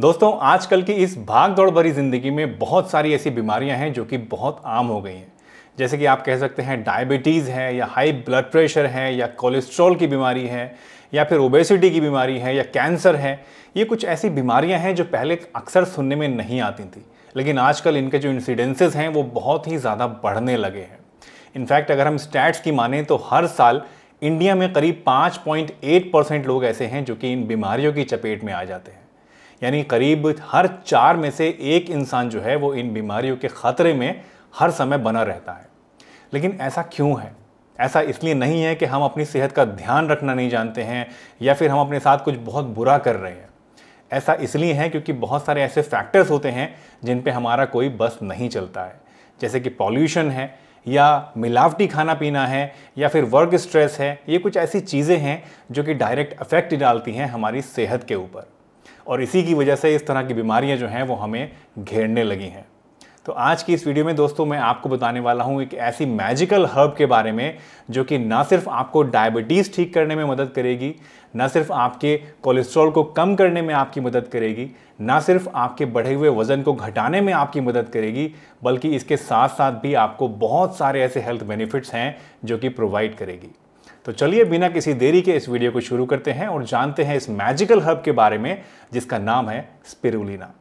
दोस्तों आजकल की इस भाग दौड़ भरी ज़िंदगी में बहुत सारी ऐसी बीमारियां हैं जो कि बहुत आम हो गई हैं जैसे कि आप कह सकते हैं डायबिटीज़ है या हाई ब्लड प्रेशर है या कोलेस्ट्रॉल की बीमारी है या फिर ओबेसिटी की बीमारी है या कैंसर है ये कुछ ऐसी बीमारियां हैं जो पहले अक्सर सुनने में नहीं आती थी लेकिन आजकल इनके जो इंसिडेंसेज हैं वो बहुत ही ज़्यादा बढ़ने लगे हैं इनफैक्ट अगर हम स्टैट्स की माने तो हर साल इंडिया में करीब 5.8 परसेंट लोग ऐसे हैं जो कि इन बीमारियों की चपेट में आ जाते हैं यानी करीब हर चार में से एक इंसान जो है वो इन बीमारियों के ख़तरे में हर समय बना रहता है लेकिन ऐसा क्यों है ऐसा इसलिए नहीं है कि हम अपनी सेहत का ध्यान रखना नहीं जानते हैं या फिर हम अपने साथ कुछ बहुत बुरा कर रहे हैं ऐसा इसलिए है क्योंकि बहुत सारे ऐसे फैक्टर्स होते हैं जिन पे हमारा कोई बस नहीं चलता है जैसे कि पॉल्यूशन है या मिलावटी खाना पीना है या फिर वर्क स्ट्रेस है ये कुछ ऐसी चीज़ें हैं जो कि डायरेक्ट अफेक्ट डालती हैं हमारी सेहत के ऊपर और इसी की वजह से इस तरह की बीमारियां जो हैं वो हमें घेरने लगी हैं तो आज की इस वीडियो में दोस्तों मैं आपको बताने वाला हूँ एक ऐसी मैजिकल हर्ब के बारे में जो कि ना सिर्फ आपको डायबिटीज़ ठीक करने में मदद करेगी ना सिर्फ आपके कोलेस्ट्रॉल को कम करने में आपकी मदद करेगी ना सिर्फ आपके बढ़े हुए वज़न को घटाने में आपकी मदद करेगी बल्कि इसके साथ साथ भी आपको बहुत सारे ऐसे हेल्थ बेनिफिट्स हैं जो कि प्रोवाइड करेगी तो चलिए बिना किसी देरी के इस वीडियो को शुरू करते हैं और जानते हैं इस मैजिकल हर्ब के बारे में जिसका नाम है स्पिरुलिना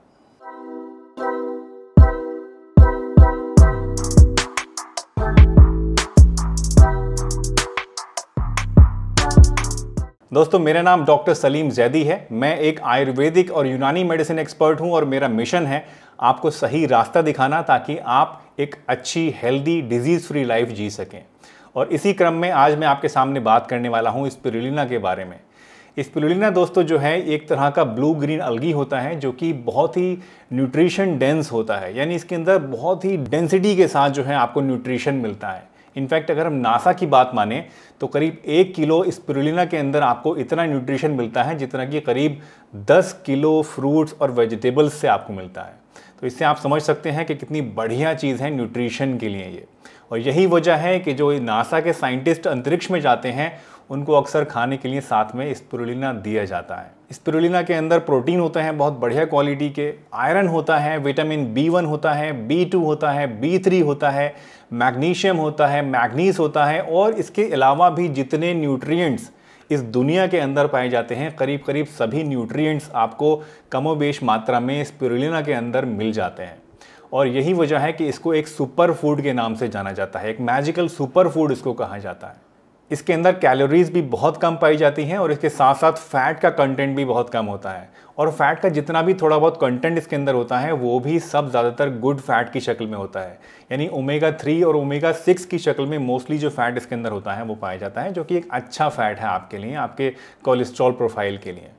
दोस्तों मेरा नाम डॉक्टर सलीम जैदी है मैं एक आयुर्वेदिक और यूनानी मेडिसिन एक्सपर्ट हूं और मेरा मिशन है आपको सही रास्ता दिखाना ताकि आप एक अच्छी हेल्दी डिजीज़ फ्री लाइफ जी सकें और इसी क्रम में आज मैं आपके सामने बात करने वाला हूँ स्पिरुलिना के बारे में स्पिरुलिना दोस्तों जो है एक तरह का ब्लू ग्रीन अलगी होता है जो कि बहुत ही न्यूट्रिशन डेंस होता है यानी इसके अंदर बहुत ही डेंसिटी के साथ जो है आपको न्यूट्रिशन मिलता है इनफैक्ट अगर हम नासा की बात माने तो करीब एक किलो स्पिरुलिना के अंदर आपको इतना न्यूट्रिशन मिलता है जितना कि करीब दस किलो फ्रूट्स और वेजिटेबल्स से आपको मिलता है तो इससे आप समझ सकते हैं कि कितनी बढ़िया चीज़ है न्यूट्रिशन के लिए ये और यही वजह है कि जो नासा के साइंटिस्ट अंतरिक्ष में जाते हैं उनको अक्सर खाने के लिए साथ में स्पिरुलिना दिया जाता है स्पिरुलिना के अंदर प्रोटीन होते हैं बहुत बढ़िया क्वालिटी के आयरन होता है विटामिन बी वन होता है बी टू होता है बी थ्री होता है मैग्नीशियम होता है मैग्नीस होता है और इसके अलावा भी जितने न्यूट्रिएंट्स इस दुनिया के अंदर पाए जाते हैं करीब करीब सभी न्यूट्रिएंट्स आपको कमोबेश मात्रा में स्पिरुलिना के अंदर मिल जाते हैं और यही वजह है कि इसको एक सुपर फूड के नाम से जाना जाता है एक मैजिकल सुपर फूड इसको कहा जाता है इसके अंदर कैलोरीज भी बहुत कम पाई जाती हैं और इसके साथ साथ फैट का कंटेंट भी बहुत कम होता है और फैट का जितना भी थोड़ा बहुत कंटेंट इसके अंदर होता है वो भी सब ज़्यादातर गुड फैट की शक्ल में होता है यानी ओमेगा थ्री और ओमेगा सिक्स की शक्ल में मोस्टली जो फैट इसके अंदर होता है वो पाया जाता है जो कि एक अच्छा फैट है आपके लिए आपके कोलेस्ट्रॉल प्रोफाइल के लिए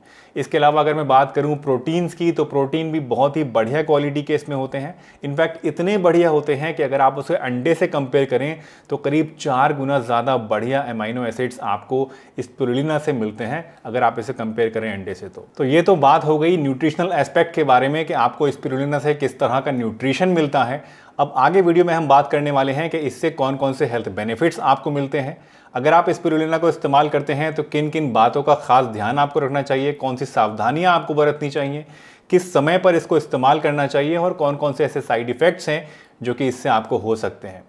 इसके अलावा अगर मैं बात करूं प्रोटीन्स की तो प्रोटीन भी बहुत ही बढ़िया क्वालिटी के इसमें होते हैं इनफैक्ट इतने बढ़िया होते हैं कि अगर आप उसे अंडे से कंपेयर करें तो करीब चार गुना ज़्यादा बढ़िया एमाइनो एसिड्स आपको इस पुरुलिना से मिलते हैं अगर आप इसे कंपेयर करें अंडे से तो, तो ये तो बात हो गई न्यूट्रिशनल एस्पेक्ट के बारे में कि आपको स्पिरुलिना से किस तरह का न्यूट्रिशन मिलता है अब आगे वीडियो में हम बात करने वाले हैं कि इससे कौन कौन से हेल्थ बेनिफिट्स आपको मिलते हैं अगर आप स्पिरुलिना को इस्तेमाल करते हैं तो किन किन बातों का खास ध्यान आपको रखना चाहिए कौन सी सावधानियाँ आपको बरतनी चाहिए किस समय पर इसको इस्तेमाल करना चाहिए और कौन कौन से ऐसे साइड इफ़ेक्ट्स हैं जो कि इससे आपको हो सकते हैं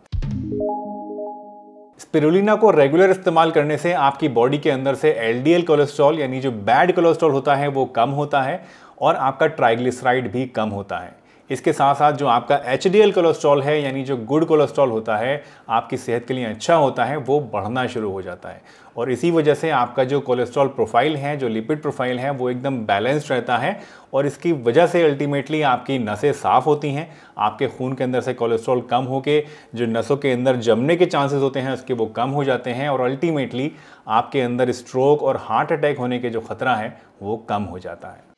स्पिरुलिना को रेगुलर इस्तेमाल करने से आपकी बॉडी के अंदर से एलडीएल कोलेस्ट्रॉल यानी जो बैड कोलेस्ट्रॉल होता है वो कम होता है और आपका ट्राइग्लिसराइड भी कम होता है इसके साथ साथ जो आपका एच कोलेस्ट्रॉल है यानी जो गुड कोलेस्ट्रॉल होता है आपकी सेहत के लिए अच्छा होता है वो बढ़ना शुरू हो जाता है और इसी वजह से आपका जो कोलेस्ट्रॉल प्रोफाइल है जो लिपिड प्रोफाइल है वो एकदम बैलेंस्ड रहता है और इसकी वजह से अल्टीमेटली आपकी नसें साफ़ होती हैं आपके खून के अंदर से कोलेस्ट्रॉल कम के जो नसों के अंदर जमने के चांसेस होते हैं उसके वो कम हो जाते हैं और अल्टीमेटली आपके अंदर स्ट्रोक और हार्ट अटैक होने के जो ख़तरा है वो कम हो जाता है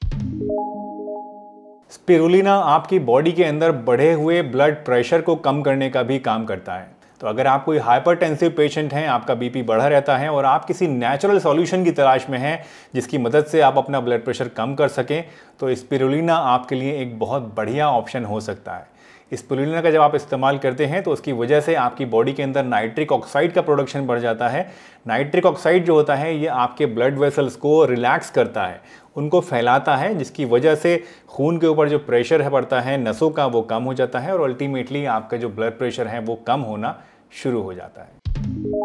स्पिरुलिना आपकी बॉडी के अंदर बढ़े हुए ब्लड प्रेशर को कम करने का भी काम करता है तो अगर आप कोई हाइपरटेंसिव पेशेंट हैं आपका बीपी बढ़ा रहता है और आप किसी नेचुरल सॉल्यूशन की तलाश में हैं जिसकी मदद से आप अपना ब्लड प्रेशर कम कर सकें तो स्पिरुलिना आपके लिए एक बहुत बढ़िया ऑप्शन हो सकता है इस पुलिना का जब आप इस्तेमाल करते हैं तो उसकी वजह से आपकी बॉडी के अंदर नाइट्रिक ऑक्साइड का प्रोडक्शन बढ़ जाता है नाइट्रिक ऑक्साइड जो होता है ये आपके ब्लड वेसल्स को रिलैक्स करता है उनको फैलाता है जिसकी वजह से खून के ऊपर जो प्रेशर है पड़ता है नसों का वो कम हो जाता है और अल्टीमेटली आपका जो ब्लड प्रेशर है वो कम होना शुरू हो जाता है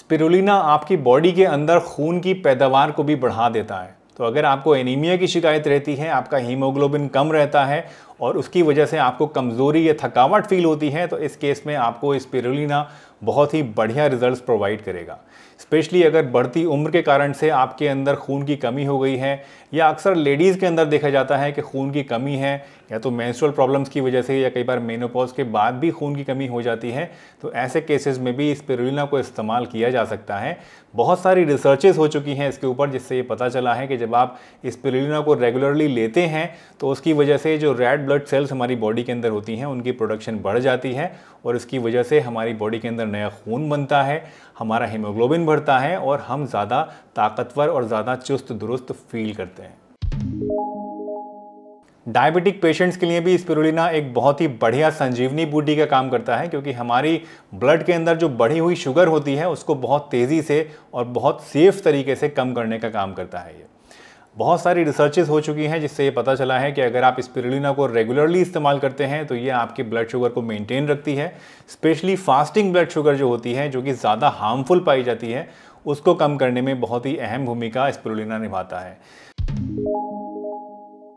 स्पिरुलिना आपकी बॉडी के अंदर खून की पैदावार को भी बढ़ा देता है तो अगर आपको एनीमिया की शिकायत रहती है आपका हीमोग्लोबिन कम रहता है और उसकी वजह से आपको कमज़ोरी या थकावट फील होती है तो इस केस में आपको स्पिरुलिना बहुत ही बढ़िया रिजल्ट्स प्रोवाइड करेगा स्पेशली अगर बढ़ती उम्र के कारण से आपके अंदर खून की कमी हो गई है या अक्सर लेडीज़ के अंदर देखा जाता है कि खून की कमी है या तो मैंसुरल प्रॉब्लम्स की वजह से या कई बार मेनोपॉज के बाद भी खून की कमी हो जाती है तो ऐसे केसेस में भी स्पिरुलिना को इस्तेमाल किया जा सकता है बहुत सारी रिसर्चेज हो चुकी हैं इसके ऊपर जिससे ये पता चला है कि जब आप स्पिरुलिना को रेगुलरली लेते हैं तो उसकी वजह से जो रेड रेड ब्लड सेल्स हमारी बॉडी के अंदर होती हैं उनकी प्रोडक्शन बढ़ जाती है और इसकी वजह से हमारी बॉडी के अंदर नया खून बनता है हमारा हीमोग्लोबिन बढ़ता है और हम ज़्यादा ताकतवर और ज़्यादा चुस्त दुरुस्त फील करते हैं डायबिटिक पेशेंट्स के लिए भी स्पिरुलिना एक बहुत ही बढ़िया संजीवनी बूटी का काम करता है क्योंकि हमारी ब्लड के अंदर जो बढ़ी हुई शुगर होती है उसको बहुत तेज़ी से और बहुत सेफ तरीके से कम करने का काम करता है ये बहुत सारी रिसर्चेस हो चुकी हैं जिससे ये पता चला है कि अगर आप स्पिरुलिना को रेगुलरली इस्तेमाल करते हैं तो ये आपके ब्लड शुगर को मेंटेन रखती है स्पेशली फास्टिंग ब्लड शुगर जो होती है जो कि ज़्यादा हार्मफुल पाई जाती है उसको कम करने में बहुत ही अहम भूमिका स्पिरुलिना निभाता है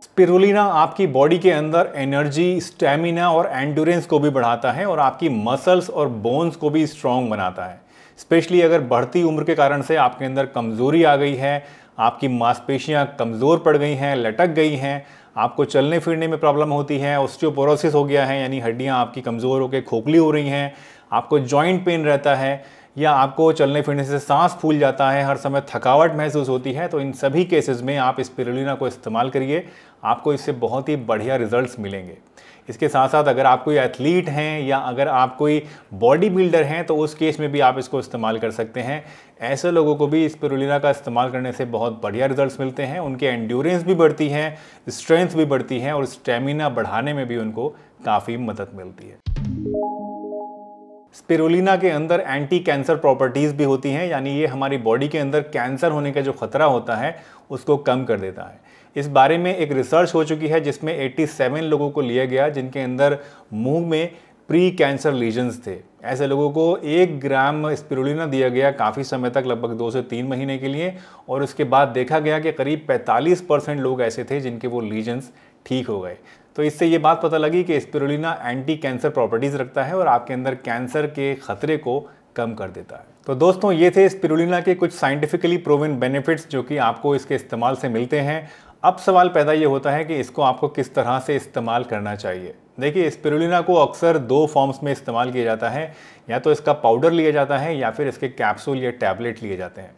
स्पिरुलिना आपकी बॉडी के अंदर एनर्जी स्टेमिना और एंडोरेंस को भी बढ़ाता है और आपकी मसल्स और बोन्स को भी स्ट्रॉन्ग बनाता है स्पेशली अगर बढ़ती उम्र के कारण से आपके अंदर कमज़ोरी आ गई है आपकी मांसपेशियाँ कमज़ोर पड़ गई हैं लटक गई हैं आपको चलने फिरने में प्रॉब्लम होती है ऑस्टियोपोरोसिस हो गया है यानी हड्डियाँ आपकी कमज़ोर होकर खोखली हो रही हैं आपको जॉइंट पेन रहता है या आपको चलने फिरने से सांस फूल जाता है हर समय थकावट महसूस होती है तो इन सभी केसेस में आप इस स्पिरुलिना को इस्तेमाल करिए आपको इससे बहुत ही बढ़िया रिजल्ट्स मिलेंगे इसके साथ साथ अगर आप कोई एथलीट हैं या अगर आप कोई बॉडी बिल्डर हैं तो उस केस में भी आप इसको इस्तेमाल कर सकते हैं ऐसे लोगों को भी इस स्पिरुलिना का इस्तेमाल करने से बहुत बढ़िया रिजल्ट्स मिलते हैं उनके एंड्योरेंस भी बढ़ती है स्ट्रेंथ भी बढ़ती है और स्टेमिना बढ़ाने में भी उनको काफ़ी मदद मिलती है स्पिरोलिना के अंदर एंटी कैंसर प्रॉपर्टीज़ भी होती हैं यानी ये हमारी बॉडी के अंदर कैंसर होने का जो खतरा होता है उसको कम कर देता है इस बारे में एक रिसर्च हो चुकी है जिसमें 87 लोगों को लिया गया जिनके अंदर मुंह में प्री कैंसर लीजन्स थे ऐसे लोगों को एक ग्राम स्पिरुलिना दिया गया काफ़ी समय तक लगभग दो से तीन महीने के लिए और उसके बाद देखा गया कि करीब 45 परसेंट लोग ऐसे थे जिनके वो लीजन्स ठीक हो गए तो इससे ये बात पता लगी कि स्पिरुलिना एंटी कैंसर प्रॉपर्टीज़ रखता है और आपके अंदर कैंसर के खतरे को कम कर देता है तो दोस्तों ये थे स्पिरुलिना के कुछ साइंटिफिकली प्रोवन बेनिफिट्स जो कि आपको इसके इस्तेमाल से मिलते हैं अब सवाल पैदा ये होता है कि इसको आपको किस तरह से इस्तेमाल करना चाहिए देखिए स्पिरुलिना को अक्सर दो फॉर्म्स में इस्तेमाल किया जाता है या तो इसका पाउडर लिया जाता है या फिर इसके कैप्सूल या टैबलेट लिए जाते हैं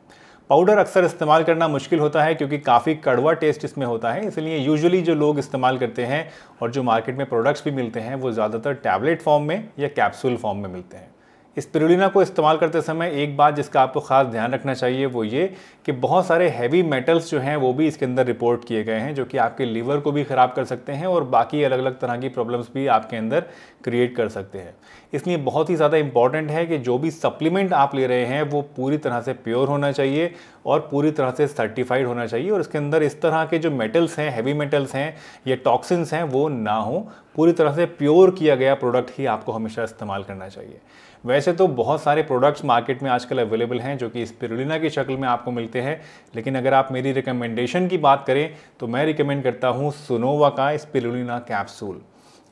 पाउडर अक्सर इस्तेमाल करना मुश्किल होता है क्योंकि काफ़ी कड़वा टेस्ट इसमें होता है इसलिए यूजुअली जो लोग इस्तेमाल करते हैं और जो मार्केट में प्रोडक्ट्स भी मिलते हैं वो ज़्यादातर टैबलेट फॉर्म में या कैप्सूल फॉर्म में मिलते हैं स्पिरुलिना को इस्तेमाल करते समय एक बात जिसका आपको खास ध्यान रखना चाहिए वो ये कि बहुत सारे हैवी मेटल्स जो हैं वो भी इसके अंदर रिपोर्ट किए गए हैं जो कि आपके लीवर को भी ख़राब कर सकते हैं और बाकी अलग अलग तरह की प्रॉब्लम्स भी आपके अंदर क्रिएट कर सकते हैं इसलिए बहुत ही ज़्यादा इंपॉर्टेंट है कि जो भी सप्लीमेंट आप ले रहे हैं वो पूरी तरह से प्योर होना चाहिए और पूरी तरह से सर्टिफाइड होना चाहिए और इसके अंदर इस तरह के जो मेटल्स हैं हैवी मेटल्स हैं या टॉक्सिन्स हैं वो ना हो पूरी तरह से प्योर किया गया प्रोडक्ट ही आपको हमेशा इस्तेमाल करना चाहिए वैसे तो बहुत सारे प्रोडक्ट्स मार्केट में आजकल अवेलेबल हैं जो कि स्पिरुलिना की शक्ल में आपको मिलते हैं लेकिन अगर आप मेरी रिकमेंडेशन की बात करें तो मैं रिकमेंड करता हूँ सुनोवा का स्पिरुलिना कैप्सूल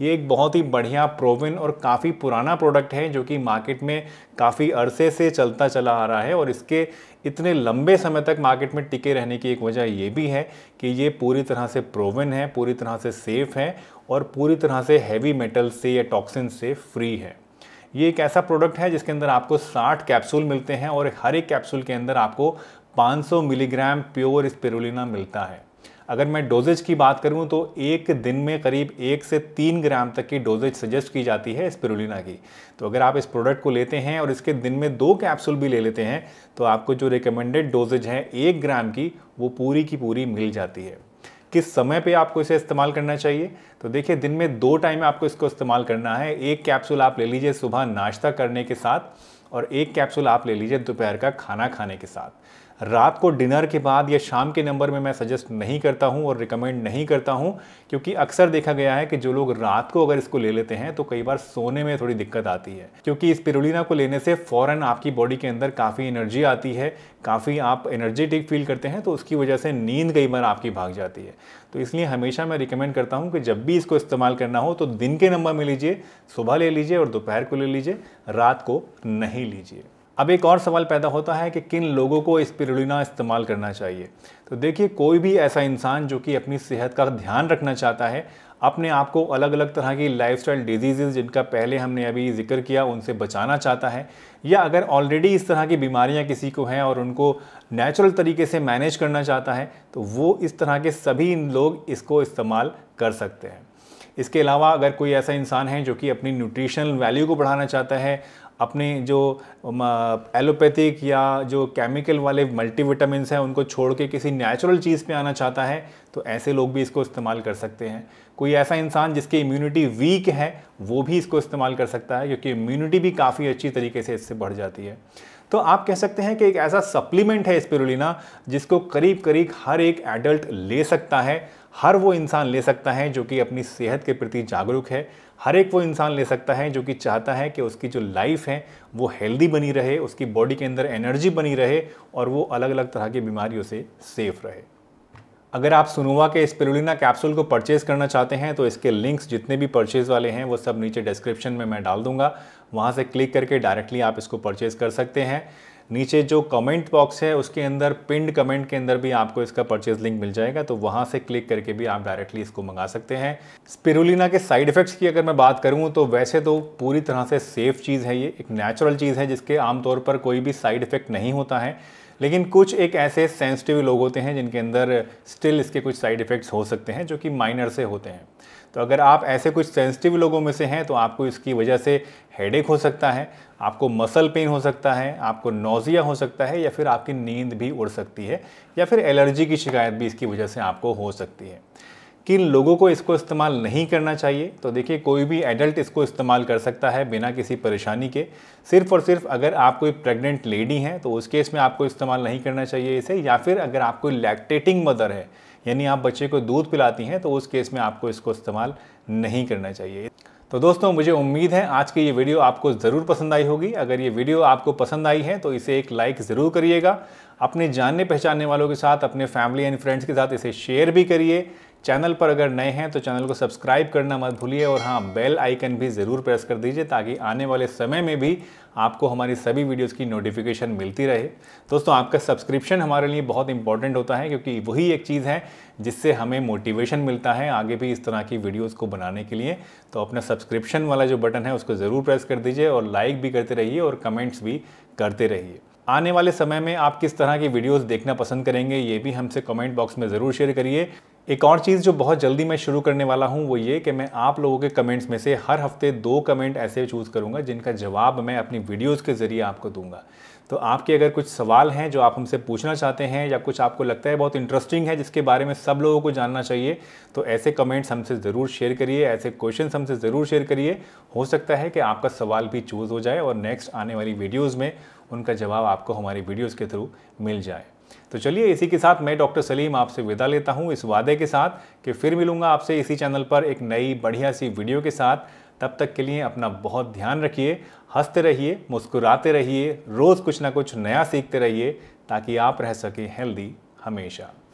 ये एक बहुत ही बढ़िया प्रोविन और काफ़ी पुराना प्रोडक्ट है जो कि मार्केट में काफ़ी अरसे से चलता चला आ रहा है और इसके इतने लंबे समय तक मार्केट में टिके रहने की एक वजह ये भी है कि ये पूरी तरह से प्रोविन है पूरी तरह से सेफ़ है और पूरी तरह से हैवी मेटल से या टॉक्सिन से फ्री है ये एक ऐसा प्रोडक्ट है जिसके अंदर आपको 60 कैप्सूल मिलते हैं और हर एक कैप्सूल के अंदर आपको 500 मिलीग्राम प्योर स्पेरुलिना मिलता है अगर मैं डोजेज की बात करूं तो एक दिन में करीब एक से तीन ग्राम तक की डोजेज सजेस्ट की जाती है स्पिरुलिना की तो अगर आप इस प्रोडक्ट को लेते हैं और इसके दिन में दो कैप्सूल भी ले लेते हैं तो आपको जो रिकमेंडेड डोजेज है एक ग्राम की वो पूरी की पूरी मिल जाती है किस समय पे आपको इसे इस्तेमाल करना चाहिए तो देखिए दिन में दो टाइम आपको इसको इस्तेमाल करना है एक कैप्सूल आप ले लीजिए सुबह नाश्ता करने के साथ और एक कैप्सूल आप ले लीजिए दोपहर का खाना खाने के साथ रात को डिनर के बाद या शाम के नंबर में मैं सजेस्ट नहीं करता हूँ और रिकमेंड नहीं करता हूँ क्योंकि अक्सर देखा गया है कि जो लोग रात को अगर इसको ले लेते हैं तो कई बार सोने में थोड़ी दिक्कत आती है क्योंकि इस पिरुलिना को लेने से फ़ौरन आपकी बॉडी के अंदर काफ़ी एनर्जी आती है काफ़ी आप एनर्जेटिक फील करते हैं तो उसकी वजह से नींद कई बार आपकी भाग जाती है तो इसलिए हमेशा मैं रिकमेंड करता हूँ कि जब भी इसको इस्तेमाल करना हो तो दिन के नंबर में लीजिए सुबह ले लीजिए और दोपहर को ले लीजिए रात को नहीं लीजिए अब एक और सवाल पैदा होता है कि किन लोगों को स्पिरुलिना इस्तेमाल करना चाहिए तो देखिए कोई भी ऐसा इंसान जो कि अपनी सेहत का ध्यान रखना चाहता है अपने आप को अलग अलग तरह की लाइफस्टाइल डिजीज़ जिनका पहले हमने अभी जिक्र किया उनसे बचाना चाहता है या अगर ऑलरेडी इस तरह की बीमारियां किसी को हैं और उनको नेचुरल तरीके से मैनेज करना चाहता है तो वो इस तरह के सभी लोग इसको इस्तेमाल कर सकते हैं इसके अलावा अगर कोई ऐसा इंसान है जो कि अपनी न्यूट्रिशनल वैल्यू को बढ़ाना चाहता है अपनी जो एलोपैथिक या जो केमिकल वाले मल्टीविटामिन हैं उनको छोड़ के किसी नेचुरल चीज़ पे आना चाहता है तो ऐसे लोग भी इसको इस्तेमाल कर सकते हैं कोई ऐसा इंसान जिसकी इम्यूनिटी वीक है वो भी इसको इस्तेमाल कर सकता है क्योंकि इम्यूनिटी भी काफ़ी अच्छी तरीके से इससे बढ़ जाती है तो आप कह सकते हैं कि एक ऐसा सप्लीमेंट है स्पिरुलिना जिसको करीब करीब हर एक एडल्ट ले सकता है हर वो इंसान ले सकता है जो कि अपनी सेहत के प्रति जागरूक है हर एक वो इंसान ले सकता है जो कि चाहता है कि उसकी जो लाइफ है वो हेल्दी बनी रहे उसकी बॉडी के अंदर एनर्जी बनी रहे और वो अलग अलग तरह की बीमारियों से सेफ रहे अगर आप सुनोवा के स्पिरुलिना कैप्सूल को परचेज करना चाहते हैं तो इसके लिंक्स जितने भी परचेज वाले हैं वो सब नीचे डिस्क्रिप्शन में मैं डाल दूंगा वहाँ से क्लिक करके डायरेक्टली आप इसको परचेज कर सकते हैं नीचे जो कमेंट बॉक्स है उसके अंदर पिंड कमेंट के अंदर भी आपको इसका परचेज लिंक मिल जाएगा तो वहाँ से क्लिक करके भी आप डायरेक्टली इसको मंगा सकते हैं स्पिरुलिना के साइड इफेक्ट्स की अगर मैं बात करूँ तो वैसे तो पूरी तरह से सेफ चीज़ है ये एक नेचुरल चीज़ है जिसके आमतौर पर कोई भी साइड इफेक्ट नहीं होता है लेकिन कुछ एक ऐसे सेंसिटिव लोग होते हैं जिनके अंदर स्टिल इसके कुछ साइड इफ़ेक्ट्स हो सकते हैं जो कि माइनर से होते हैं तो अगर आप ऐसे कुछ सेंसिटिव लोगों में से हैं तो आपको इसकी वजह से हेडेक हो सकता है आपको मसल पेन हो सकता है आपको नोज़िया हो सकता है या फिर आपकी नींद भी उड़ सकती है या फिर एलर्जी की शिकायत भी इसकी वजह से आपको हो सकती है किन लोगों को इसको इस्तेमाल नहीं करना चाहिए तो देखिए कोई भी एडल्ट इसको इस्तेमाल कर सकता है बिना किसी परेशानी के सिर्फ और सिर्फ अगर आप कोई प्रेग्नेंट लेडी हैं तो उस केस में आपको इस्तेमाल नहीं करना चाहिए इसे या फिर अगर आप कोई लैक्टेटिंग मदर है यानी आप बच्चे को दूध पिलाती हैं तो उस केस में आपको इसको इस्तेमाल नहीं करना चाहिए तो दोस्तों मुझे उम्मीद है आज की ये वीडियो आपको ज़रूर पसंद आई होगी अगर ये वीडियो आपको पसंद आई है तो इसे एक लाइक ज़रूर करिएगा अपने जानने पहचानने वालों के साथ अपने फैमिली एंड फ्रेंड्स के साथ इसे शेयर भी करिए चैनल पर अगर नए हैं तो चैनल को सब्सक्राइब करना मत भूलिए और हाँ बेल आइकन भी ज़रूर प्रेस कर दीजिए ताकि आने वाले समय में भी आपको हमारी सभी वीडियोस की नोटिफिकेशन मिलती रहे दोस्तों आपका सब्सक्रिप्शन हमारे लिए बहुत इंपॉर्टेंट होता है क्योंकि वही एक चीज़ है जिससे हमें मोटिवेशन मिलता है आगे भी इस तरह की वीडियोज़ को बनाने के लिए तो अपना सब्सक्रिप्शन वाला जो बटन है उसको ज़रूर प्रेस कर दीजिए और लाइक भी करते रहिए और कमेंट्स भी करते रहिए आने वाले समय में आप किस तरह की वीडियोस देखना पसंद करेंगे ये भी हमसे कमेंट बॉक्स में ज़रूर शेयर करिए एक और चीज़ जो बहुत जल्दी मैं शुरू करने वाला हूँ वो ये कि मैं आप लोगों के कमेंट्स में से हर हफ्ते दो कमेंट ऐसे चूज़ करूँगा जिनका जवाब मैं अपनी वीडियोस के ज़रिए आपको दूंगा तो आपके अगर कुछ सवाल हैं जो आप हमसे पूछना चाहते हैं या कुछ आपको लगता है बहुत इंटरेस्टिंग है जिसके बारे में सब लोगों को जानना चाहिए तो ऐसे कमेंट्स हमसे ज़रूर शेयर करिए ऐसे क्वेश्चन हमसे ज़रूर शेयर करिए हो सकता है कि आपका सवाल भी चूज़ हो जाए और नेक्स्ट आने वाली वीडियोज़ में उनका जवाब आपको हमारी वीडियोज़ के थ्रू मिल जाए तो चलिए इसी के साथ मैं डॉक्टर सलीम आपसे विदा लेता हूँ इस वादे के साथ कि फिर मिलूँगा आपसे इसी चैनल पर एक नई बढ़िया सी वीडियो के साथ तब तक के लिए अपना बहुत ध्यान रखिए हंसते रहिए मुस्कुराते रहिए रोज़ कुछ ना कुछ नया सीखते रहिए ताकि आप रह सकें हेल्दी हमेशा